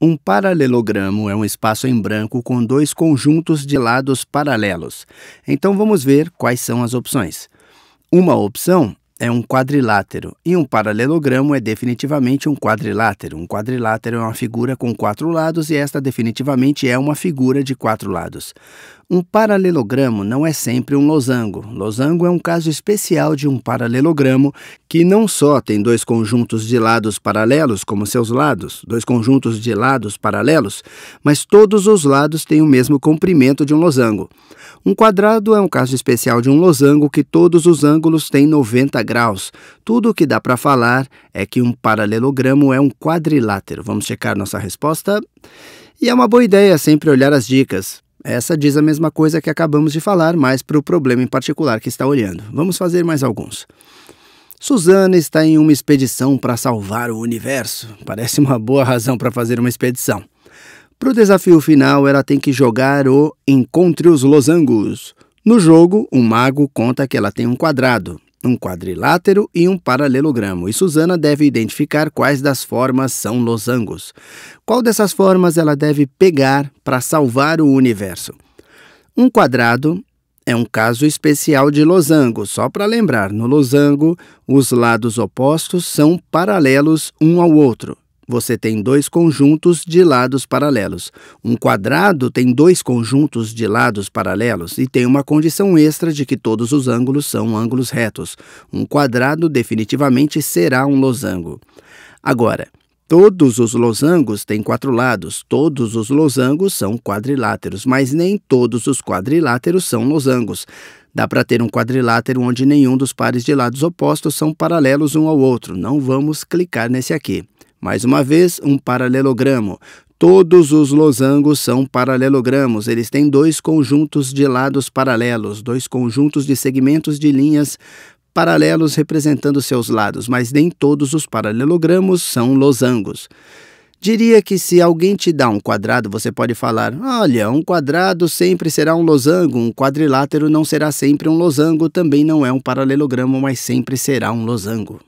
Um paralelogramo é um espaço em branco com dois conjuntos de lados paralelos. Então vamos ver quais são as opções. Uma opção é um quadrilátero e um paralelogramo é definitivamente um quadrilátero. Um quadrilátero é uma figura com quatro lados e esta definitivamente é uma figura de quatro lados. Um paralelogramo não é sempre um losango. Losango é um caso especial de um paralelogramo que não só tem dois conjuntos de lados paralelos como seus lados, dois conjuntos de lados paralelos, mas todos os lados têm o mesmo comprimento de um losango. Um quadrado é um caso especial de um losango que todos os ângulos têm 90 graus. Tudo o que dá para falar é que um paralelogramo é um quadrilátero. Vamos checar nossa resposta? E é uma boa ideia sempre olhar as dicas. Essa diz a mesma coisa que acabamos de falar, mas para o problema em particular que está olhando. Vamos fazer mais alguns. Susana está em uma expedição para salvar o universo. Parece uma boa razão para fazer uma expedição. Para o desafio final, ela tem que jogar o Encontre os Losangos. No jogo, um mago conta que ela tem um quadrado um quadrilátero e um paralelogramo, e Suzana deve identificar quais das formas são losangos. Qual dessas formas ela deve pegar para salvar o universo? Um quadrado é um caso especial de losango, só para lembrar, no losango, os lados opostos são paralelos um ao outro você tem dois conjuntos de lados paralelos. Um quadrado tem dois conjuntos de lados paralelos e tem uma condição extra de que todos os ângulos são ângulos retos. Um quadrado definitivamente será um losango. Agora, Todos os losangos têm quatro lados, todos os losangos são quadriláteros, mas nem todos os quadriláteros são losangos. Dá para ter um quadrilátero onde nenhum dos pares de lados opostos são paralelos um ao outro. Não vamos clicar nesse aqui. Mais uma vez, um paralelogramo. Todos os losangos são paralelogramos, eles têm dois conjuntos de lados paralelos, dois conjuntos de segmentos de linhas paralelos representando seus lados, mas nem todos os paralelogramos são losangos. Diria que se alguém te dá um quadrado, você pode falar: olha, um quadrado sempre será um losango, um quadrilátero não será sempre um losango, também não é um paralelogramo, mas sempre será um losango.